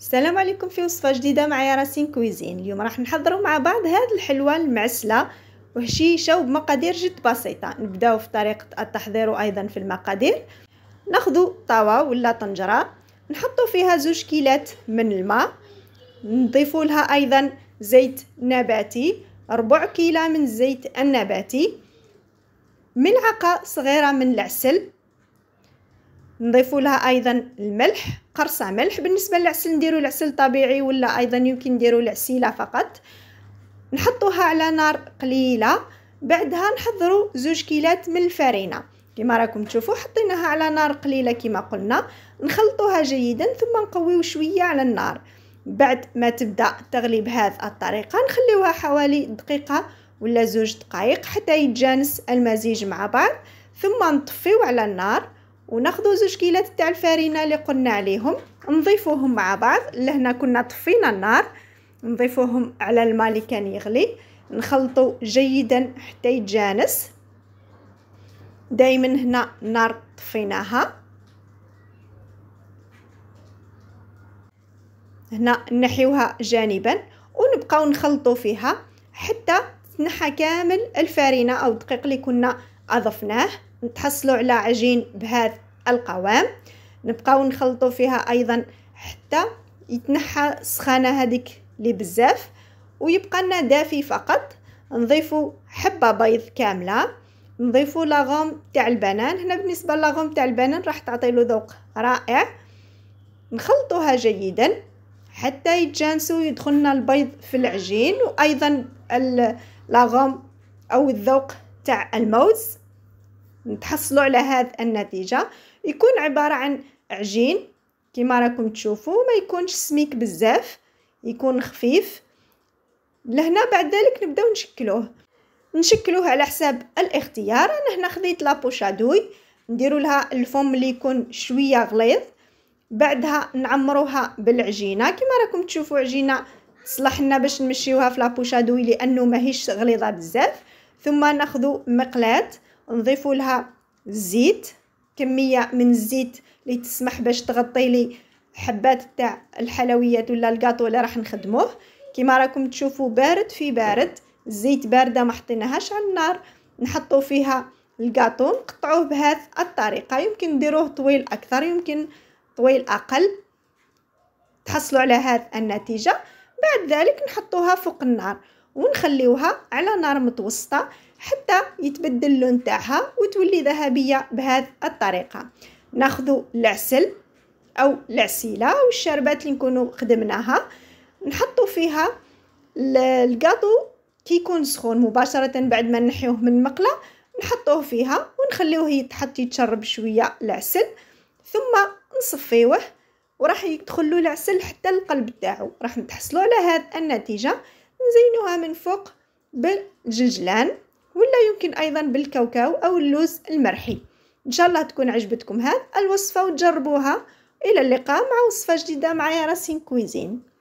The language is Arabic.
السلام عليكم في وصفه جديده معايا راسين كويزين اليوم راح نحضروا مع بعض هاد الحلوى المعسله وهشيشه وبمقادير جد بسيطه نبداو في طريقه التحضير ايضا في المقادير ناخذ طاوه ولا طنجره نحطوا فيها زوج كيلات من الماء نضيف لها ايضا زيت نباتي ربع كيلة من الزيت النباتي ملعقة صغيرة من العسل نضيف لها ايضا الملح قرصه ملح بالنسبه للعسل نديرو العسل طبيعي ولا ايضا يمكن نديرو العسيله فقط نحطوها على نار قليله بعدها نحضروا زوج كيلات من الفارينة كما راكم تشوفوا حطيناها على نار قليله كما قلنا نخلطوها جيدا ثم نقويو شويه على النار بعد ما تبدا تغلي بهذه الطريقه نخليوها حوالي دقيقه ولا زوج دقائق حتى يتجانس المزيج مع بعض ثم نطفيو على النار وناخذوا زوج كيلات تاع الفارينه اللي قلنا عليهم نضيفوهم مع بعض لهنا كنا طفينا النار نضيفوهم على الماء اللي كان يغلي نخلطوا جيدا حتى يتجانس دائما هنا النار طفيناها هنا نحيوها جانبا ونبقاو نخلطوا فيها حتى تنحى كامل الفارينه او الدقيق اللي كنا اضفناه نتحصلوا على عجين بهذا القوام نبقاو نخلطو فيها ايضا حتى يتنحى السخانه هذيك اللي بزاف ويبقى لنا دافي فقط نضيفو حبه بيض كامله نضيفو لاغوم تاع البنان هنا بالنسبه لاغوم تاع البنان راح تعطي له ذوق رائع نخلطوها جيدا حتى يتجانسوا يدخلنا البيض في العجين وايضا لاغوم او الذوق تاع الموز نتحصلوا على هذه النتيجة يكون عبارة عن عجين كما راكم تشوفوا ما يكونش سميك بزاف يكون خفيف لهنا بعد ذلك نبداو نشكلوه نشكلوه على حساب الاختيار انا هنا خديت لابوشادوي نديرو لها الفم اللي يكون شويه غليظ بعدها نعمروها بالعجينه كما راكم تشوفوا عجينه تصلح لنا باش نمشيوها في لابوشادوي لانه ماهيش غليظه بزاف ثم ناخذ مقلاه نضيف لها الزيت كميه من الزيت اللي تسمح باش تغطي لي حبات تاع الحلويات ولا الكاطو اللي راح نخدموه كيما راكم تشوفوا بارد في بارد الزيت بارده ما حطيناهاش على النار نحطو فيها الكاطو نقطعوه بهذا الطريقه يمكن نديروه طويل اكثر يمكن طويل اقل تحصلوا على هذه النتيجه بعد ذلك نحطوها فوق النار ونخليوها على نار متوسطة حتى يتبدل اللون تاعها وتولي ذهبية بهذه الطريقة ناخذ العسل أو العسيلة والشربات اللي نكونوا خدمناها نحطو فيها القاطو كيكون سخون مباشرة بعد ما نحيوه من المقلة نحطوه فيها ونخليوه يتحط يتشرب شوية العسل ثم نصفيوه وراح يدخلوا العسل حتى القلب تاعو راح نتحصلوا على هذه النتيجه نزينوها من فوق بالجلجلان ولا يمكن أيضا بالكاوكاو أو اللوز المرحي إن شاء الله تكون عجبتكم هذه الوصفة وتجربوها إلى اللقاء مع وصفة جديدة مع ياسين كويزين